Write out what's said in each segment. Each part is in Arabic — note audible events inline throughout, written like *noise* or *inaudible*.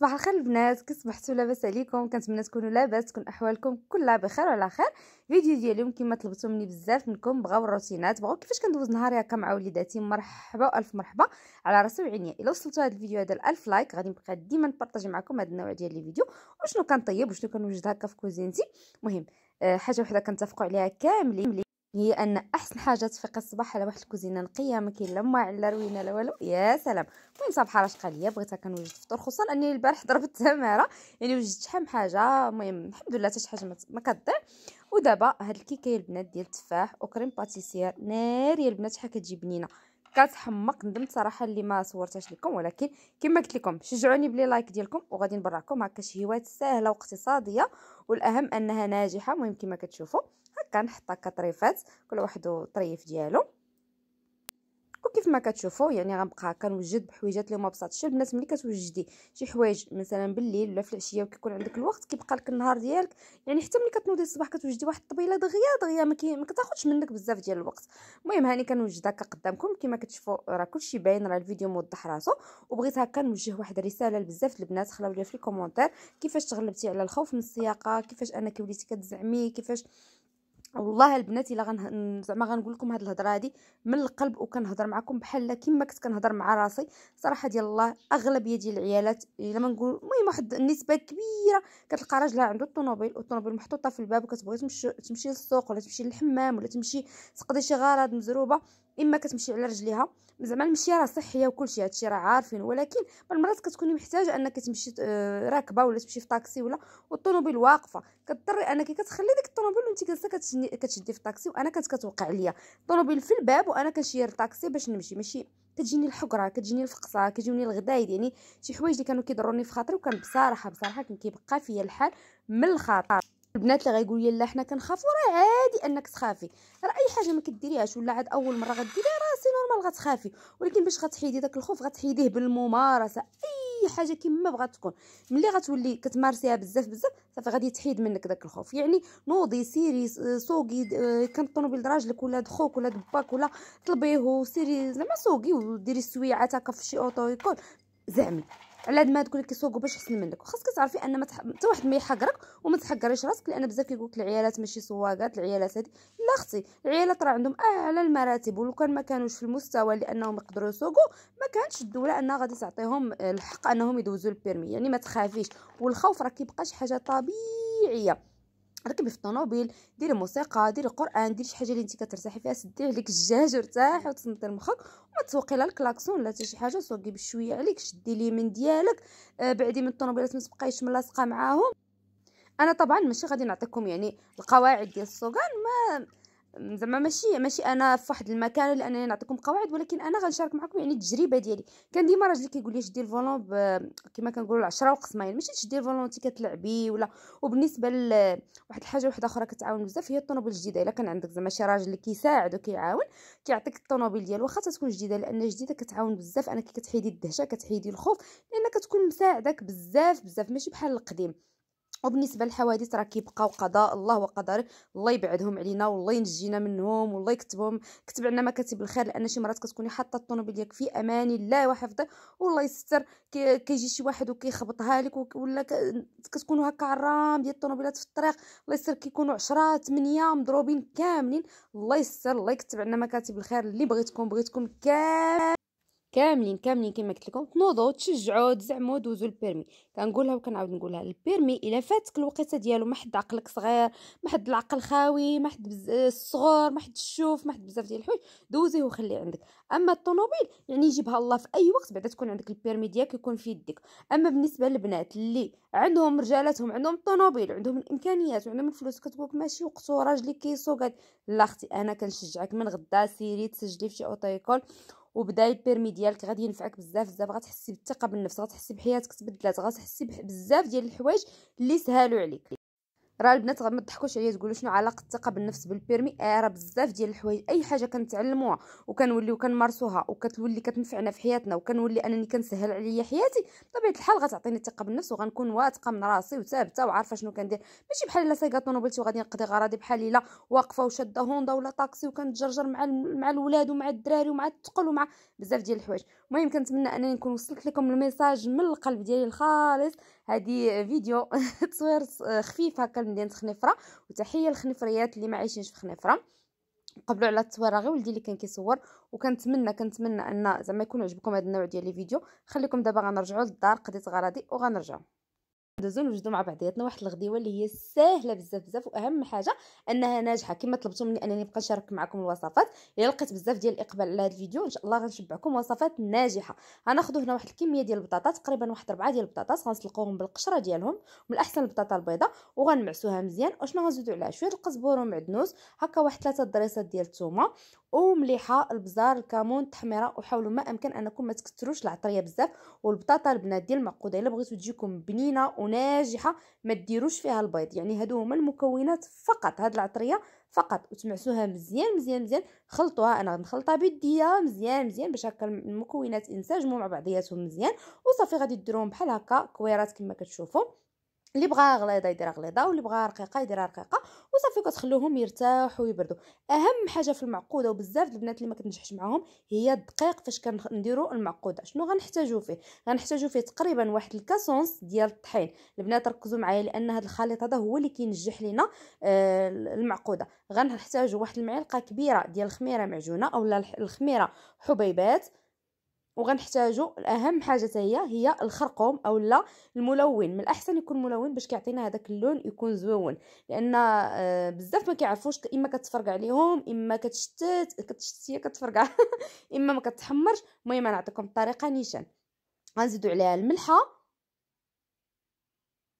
صباح الخير البنات كي صبحتوا لاباس عليكم كنتمنى تكونوا لاباس تكون احوالكم كلها بخير وعلى خير فيديو ديال اليوم كما طلبتوا مني بزاف منكم بغاو الروتينات بغاو كيفاش كندوز نهاري هكا مع وليداتي مرحبا والف مرحبا على راسي وعينيا الا وصلتوا هذا الفيديو هذا الالف لايك غادي نبقى ديما نبارطاجي معكم هذا النوع ديال لي فيديو وشنو كنطيب وشنو كنوجد هكا في كوزينتي مهم آه، حاجه وحده كنتفقوا عليها كاملين هي ان احسن حاجه تفيق الصباح على واحد الكوزينه نقيه ما كاين لا ما لا روينه لا والو يا سلام المهم صباح راه ليا بغيتها كنوجد فطور خصوصا اني البارح *laughs* ضربت تماره يعني وجدت شحال من حاجه المهم الحمد لله حتى شي حاجه ما كضيع ودابا هاد الكيكه البنات ديال التفاح وكريم باتيسير ناري البنات شحال كتجي بنينه كتحمق ندمت صراحه اللي ما صورتهاش لكم ولكن كما قلت لكم شجعوني بلي لايك ديالكم وغادي نبرعكم هكا شي هوايات سهله واقتصاديه والاهم انها ناجحه المهم كما كتشوفوا هكا كطريفات كل واحد طريف ديالو وكيف ما كتشوفوا يعني غنبقى كنوجد بحويجات اللي ما بساطش البنات ملي كتوجدي شي حوايج مثلا بالليل ولا في العشيه وكيكون عندك الوقت كيبقى لك النهار ديالك يعني حتى ملي كتنوضي الصباح كتوجدي واحد الطبيله دغيا دغيا ما, كتاخذش منك بزاف ديال الوقت المهم هاني كنوجدها قدامكم كما كتشوفوا راه كلشي باين راه الفيديو موضح راسو وبغيت هكا نوجه واحد الرساله لبزاف البنات خلاو لي في الكومونتير كيفاش تغلبتي على الخوف من السياقه كيفاش انا وليتي كتزعمي كيفاش والله البنات الا غن زعما غنقول لكم هاد الهضره هادي من القلب وكنهضر معكم بحال كما كنت كنهضر مع راسي صراحه ديال الله اغلبيه ديال العيالات الا ما نقول المهم واحد النسبه كبيره كتلقى راجلها عنده الطوموبيل والطوموبيل محطوطه في الباب وكتبغي تمشي تمشي للسوق ولا تمشي للحمام ولا تمشي تقضي شي غرض مزروبه اما كتمشي على رجليها زعما المشي راه صحيه وكلشي هادشي راه عارفين ولكن بالمرات كتكوني محتاجه انك تمشي آه، راكبه ولا تمشي في طاكسي ولا والطوموبيل واقفه كضطري انك كتخلي ديك الطوموبيل وانت جالسه كتشدي في الطاكسي وانا كانت كتوقع ليا الطوموبيل في الباب وانا كنشير الطاكسي باش نمشي ماشي كتجيني الحقره كتجيني الفقصه كتجيني الغدايد يعني شي حوايج اللي كانوا كيضروني في خاطري وكان بصراحه بصراحه كان كيبقى فيا الحال من الخاطر البنات اللي غايقولوا لا حنا كنخافوا راه عادي انك تخافي راه اي حاجه ما كديريهاش ولا عاد اول مره غديريها راه سي نورمال غتخافي ولكن باش غتحيدي داك الخوف غتحيديه بالممارسه اي حاجه كما بغات تكون ملي غتولي كتمارسيها بزاف بزاف صافي غادي تحيد منك داك الخوف يعني نوضي سيري سوقي كان الطوموبيل دراجلك ولا دخوك ولا دباك ولا طلبيه سيري زعما سوقي وديري السويعه تاكا في شي اوتو يكون زعمي على هاد ما تقول لك يسوقوا باش احسن منك وخاصك تعرفي ان ما متح... حتى واحد ما يحقرك وما تحقريش راسك لان بزاف كيقول لك العيالات ماشي سواقات العيالات هذه لا اختي العيالات راه عندهم اعلى المراتب ولو كان ما كانوش في المستوى لانهم يقدروا يسوقوا ما كانتش الدوله انها غادي تعطيهم الحق انهم يدوزوا البيرمي يعني ما تخافيش والخوف راه كيبقى شي حاجه طبيعيه ركبي في الطوموبيل ديري موسيقى ديري قران ديري شي حاجه اللي انت كترتاحي فيها سدي عليك الجاج وارتاحي وتصنتي لمخك وما تسوقي لا الكلاكسون لا حتى شي حاجه سوقي بشويه عليك شدي من ديالك آه بعدي من الطوموبيلات ما تبقايش ملاصقه معاهم انا طبعا ماشي غادي نعطيكم يعني القواعد ديال السوقان ما زعما ماشي ماشي انا في واحد المكان لانني نعطيكم قواعد ولكن انا غنشارك معكم يعني التجربه ديالي كان ديما راجلي كيقول لي شدي الفولون كما كنقولوا العشرة وقسمين ماشي تشدي الفولون انت كتلعبي ولا وبالنسبه لواحد الحاجه واحده اخرى كتعاون بزاف هي الطوموبيل الجديده الا كان عندك زعما شي راجل اللي كيساعد وكيعاون كيعطيك الطوموبيل ديال واخا تكون جديده لان جديده كتعاون بزاف انك كتحيدي الدهشه كتحيدي الخوف لان كتكون مساعدك بزاف بزاف ماشي بحال القديم وبالنسبه للحوادث راه كيبقاو قضاء الله وقدر الله يبعدهم علينا والله ينجينا منهم والله يكتبهم كتب عنا مكاتب الخير لان شي مرات كتكوني حاطه الطوموبيل ديالك في امان الله وحفظه والله يستر كيجي كي شي واحد وكيخبطها لك ولا كتكونوا هكا عرام ديال الطوموبيلات في الطريق الله يستر كيكونوا 10 8 مضروبين كاملين الله يستر الله يكتب عنا مكاتب الخير اللي بغيتكم بغيتكم كامل كاملين كاملين كما قلت لكم تنوضوا تشجعوا تزعموا دوزوا البيرمي كنقولها وكنعاود نقولها البيرمي الا فاتك الوقيته ديالو ما حد عقلك صغير ما حد العقل خاوي ما حد بز... الصغور ما حد الشوف ما حد بزاف ديال الحوايج دوزيه وخليه عندك اما الطوموبيل يعني يجيبها الله في اي وقت بعدا تكون عندك البيرمي ديالك يكون في يدك اما بالنسبه للبنات اللي عندهم رجالاتهم عندهم الطوموبيل عندهم الامكانيات وعندهم الفلوس كتقولك ماشي وقته راجلي كيسوق لا اختي انا كنشجعك من غدا سيري تسجلي في شي اوتيكول وبدا البيرمي ديالك غادي ينفعك بزاف بزاف غتحسي بالثقه بالنفس غتحسي بحياتك تبدلات غتحسي بزاف ديال الحوايج اللي سهلوا عليك راه البنات ما تضحكوش عليا تقولوا شنو علاقه الثقه بالنفس بالبيرمي اه راه بزاف ديال الحوايج اي حاجه كنتعلموها وكنوليو كنمارسوها وكتولي كتنفعنا في حياتنا وكنولي انني كنسهل عليا حياتي بطبيعه الحال غتعطيني الثقه بالنفس وغنكون واثقه من راسي وثابته وعارفه شنو كندير ماشي بحال الا سايقه طوموبيلتي وغادي نقضي غراضي بحال الا واقفه وشاده هوندا ولا طاكسي وكنتجرجر مع مع الولاد ومع الدراري ومع الثقل ومع بزاف ديال الحوايج المهم كنتمنى انني نكون وصلت لكم الميساج من القلب ديالي الخالص هذه فيديو *laughs* تصوير خفيف هكا لمدينه خنيفره وتحيه لخنيفريات اللي ما عايشينش في خنيفره قبلوا على التصويره غير ولدي اللي كان كيصور وكنتمنى كنتمنى ان زعما يكون عجبكم هذا النوع ديال لي فيديو خليكم دابا غنرجعوا للدار قضيت غراضي وغنرجعوا ندوزو نوجدو مع بعضياتنا واحد الغديوه اللي هي ساهله بزاف بزاف واهم حاجه انها ناجحه كما طلبتوا مني انني نبقى نشارك معكم الوصفات الا لقيت بزاف ديال الاقبال على هذا الفيديو ان شاء الله غنشبعكم وصفات ناجحه غناخذ هنا واحد الكميه ديال البطاطا تقريبا واحد ربعه ديال البطاطا غنسلقوهم بالقشره ديالهم من الاحسن البطاطا البيضاء وغنمعسوها مزيان وشنو غنزيدو عليها شويه القزبر ومعدنوس هكا واحد ثلاثه دريسات ديال الثومه ومليحه البزار الكمون التحميره وحاولوا ما امكن انكم ما تكثروش العطريه بزاف والبطاطا البنات ديال المعقوده الا بغيتو تجيكم بنينه وناجحه ما ديروش فيها البيض يعني هادو هما المكونات فقط هاد العطريه فقط وتمعسوها مزيان مزيان مزيان خلطوها انا غنخلطها بيديا مزيان مزيان باش هكا المكونات انسجموا مع بعضياتهم مزيان وصافي غادي ديروهم بحال هكا كويرات كما كتشوفوا اللي بغا غليظه يديرها غليظه واللي بغا رقيقه يديرها رقيقه وصافي كتخليهم يرتاحوا ويبردوا اهم حاجه في المعقوده وبزاف البنات اللي ما كتنجحش معاهم هي الدقيق فاش كنديروا المعقوده شنو غنحتاجو فيه غنحتاجو فيه تقريبا واحد الكاسونس ديال الطحين البنات ركزوا معايا لان هذا الخليط هذا هو اللي كينجح لينا آه المعقوده غنحتاجو واحد المعلقه كبيره ديال الخميره معجونه اولا الخميره حبيبات وغنحتاجو اهم حاجه هي هي الخرقوم اولا الملون من الاحسن يكون ملون باش كيعطينا هذاك اللون يكون زوين لان آه، بزاف ما كيعرفوش اما كتفرقع عليهم اما كتشتت كتشتت هي كتفرقع *laughs* اما ما كتحمرش المهم نعطيكم الطريقه نيشان غنزيدو عليها الملحه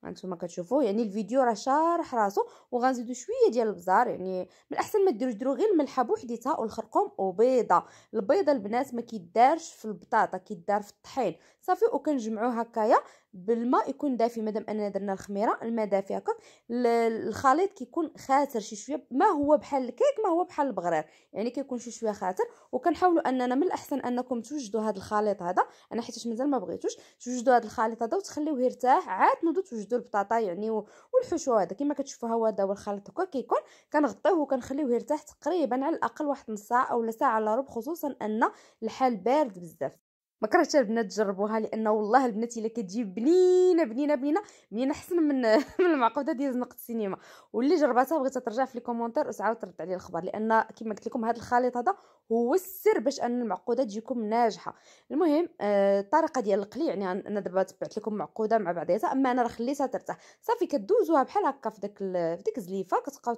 هانتوما كتشوفوا يعني الفيديو راه شارح راسو وغنزيدو شويه ديال البزار يعني من الاحسن ما ديروش ديرو غير الملحه بوحديتها والخرقوم وبيضه البيضه البنات ما كيدارش في البطاطا كيدار في الطحين صافي وكنجمعوه هكايا بالماء يكون دافي مادام اننا درنا الخميره الماء دافي هكا الخليط كيكون خاتر شي شويه ما هو بحال الكيك ما هو بحال البغرير يعني كيكون شي شويه خاسر وكنحاولوا اننا من الاحسن انكم توجدوا هذا الخليط هذا انا حيت مازال ما بغيتوش توجدوا هذا الخليط هذا وتخليوه يرتاح عاد نوضوا توجدوا البطاطا يعني والحشوه هذا كما كتشوفوا هو هذا هو الخليط هكا كيكون كنغطيوه وكنخليوه يرتاح تقريبا على الاقل واحد نص ساعه اولا ساعه على ربع خصوصا ان الحال بارد بزاف ما كرهتش البنات تجربوها لانه والله البنات الا كتجي بنينه بنينه بنينه بنينه احسن من *laughs* من المعقوده ديال زنقه السينما واللي جربتها بغيتها ترجع في لي كومونتير وتعاود ترد عليا الخبر لان كما قلت لكم هذا الخليط هذا هو السر باش ان المعقوده تجيكم ناجحه المهم آه، الطريقه آه ديال القلي يعني انا دابا تبعت لكم معقوده مع بعضياتها اما انا راه خليتها ترتاح صافي كدوزوها بحال هكا في داك في ديك الزليفه كتبقاو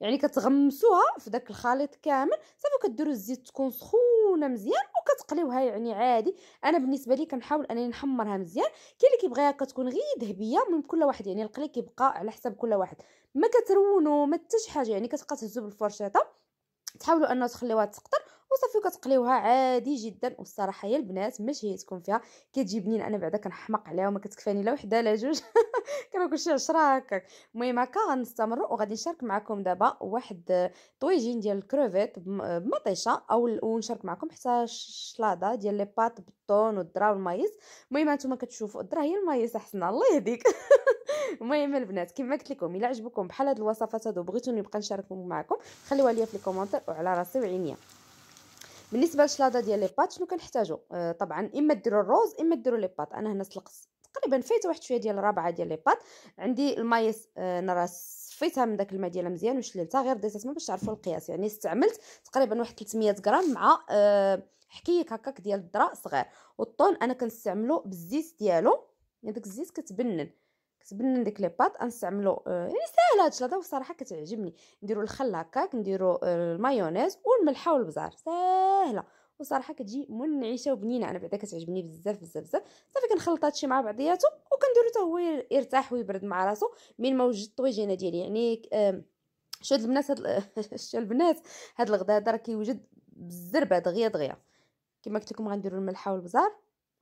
يعني كتغمسوها في داك الخليط كامل صافي كديروا الزيت تكون سخونه مزيان وكتقليوها يعني عادي انا بالنسبه لي كنحاول انني نحمرها مزيان كاين اللي كيبغيها كتكون غير ذهبيه من كل واحد يعني القلي كيبقى على حسب كل واحد ما كترونو ما حتى شي حاجه يعني كتبقى تهزو بالفرشيطه تحاولوا انه تخليوها تقطر وصافي كتقليوها عادي جدا والصراحه يا البنات ماشي هي تكون فيها بنين انا بعدا كنحماق عليها وما كتكفاني لا وحده لا جوج *laughs* كما كلشي عشرة هكاك المهم هكا غنستمر وغادي نشارك معكم دابا واحد طويجين ديال الكروفيت بمطيشه او ونشارك معكم حتى شلاضه ديال لي بات بالطون والذره والمايز المهم هانتوما كتشوفوا الذره هي المايز احسن الله يهديك المهم *laughs* البنات كما قلت لكم الا عجبكم بحال هاد الوصفات هادو بغيتوني نبقى نشاركهم معكم خليوها ليا في الكومنتير وعلى راسي وعينيا بالنسبه للشلاضه ديال لي بات شنو كنحتاجو آه طبعا اما ديروا الروز اما ديروا لي بات انا هنا سلقت تقريبا فايته واحد شويه ديال الرابعه ديال لي بات عندي انا آه، نرى صفيتها من داك الماء ديالها مزيان وشللتها غير درتها تما باش تعرفوا القياس يعني استعملت تقريبا واحد 300 غرام مع آه، حكيك هكاك ديال الذره صغير والطون انا كنستعملو بالزيت ديالو يعني داك الزيت كتبنن كتبنن ديك لي بات غنستعملو آه، يعني ساهله هادشي هذا وصراحه كتعجبني نديرو الخل هكاك نديرو المايونيز والملحه والبزار ساهله وصراحه كتجي منعشه وبنينه انا بعدا كتعجبني بزاف بزاف بزاف صافي كنخلط هادشي مع بعضياته وكنديرو حتى هو يرتاح ويبرد مع راسو من ما وجد الطويجينه ديالي يعني شو هاد البنات هاد *laughs* شو البنات هاد الغدا هذا راه كيوجد بالزربه دغيا دغيا كما قلت لكم غنديروا الملحه والبزار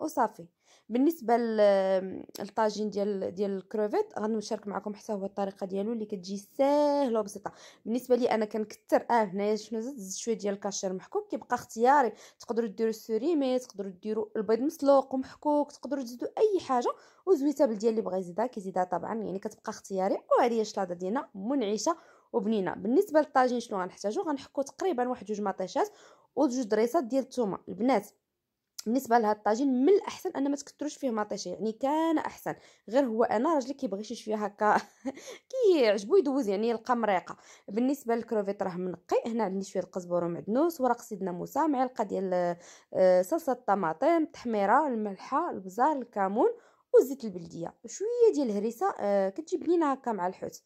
وصافي بالنسبه للطاجين ديال ديال الكروفيت غنشارك معكم حتى هو الطريقه ديالو اللي كتجي ساهله وبسيطه بالنسبه لي انا كنكثر اه هنايا شنو زدت زد شويه ديال الكاشير محكوك كيبقى اختياري تقدروا ديروا السوريمي تقدروا ديروا البيض مسلوق ومحكوك تقدروا تزيدوا اي حاجه وزويتابل ديال اللي بغا يزيدها كيزيدها طبعا يعني كتبقى اختياري وهذه هي الشلاضه ديالنا منعشه وبنينه بالنسبه للطاجين شنو غنحتاجو غنحكو تقريبا واحد جوج مطيشات وجوج دريسات ديال الثومه البنات بالنسبه لهاد الطاجين من الاحسن ان ما تكثروش فيه مطيشه يعني كان احسن غير هو انا راجلي كيبغي شي شويه هكا *laughs* كيعجبو يدوز يعني يلقى مريقه بالنسبه للكروفيت راه منقي هنا عندي شويه القزبر ومعدنوس ورق سيدنا موسى معلقه ديال آه، صلصه الطماطم التحميره الملحه البزار الكمون والزيت البلديه شويه ديال الهريسه آه، كتجي بنينه هكا مع الحوت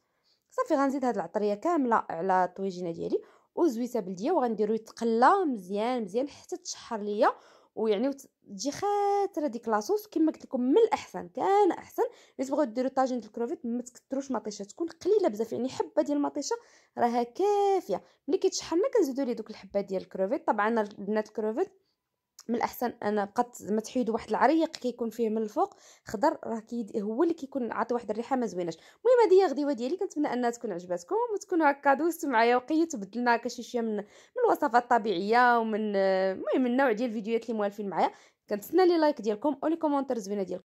صافي غنزيد هاد العطريه كامله على الطويجينه ديالي وزويته بلديه وغنديرو يتقلى مزيان مزيان حتى تشحر ليا ويعني تجي خاتره ديك لاصوص كما قلت لكم من الاحسن كان احسن اللي تبغيو ديروا طاجين ديال الكروفيت ما تكثروش مطيشه تكون قليله بزاف يعني حبه ديال المطيشه راها كافيه ملي كيتشحن كنزيدوا ليه دوك الحبات ديال الكروفيت طبعا البنات الكروفيت من الاحسن انا بقات ما تحيد واحد العريق كيكون كي فيه من الفوق خضر راه هو اللي كيكون عاطي واحد الريحه ما زويناش المهم هذه هي غديوه ديالي كنتمنى انها تكون عجباتكم وتكونوا هكا دوزتوا معايا وقيت وبدلنا هكا شي شويه من من الوصفات الطبيعيه ومن المهم النوع ديال الفيديوهات اللي موالفين معايا كنتسنى لي لايك ديالكم ولي كومونتير زوينه ديالكم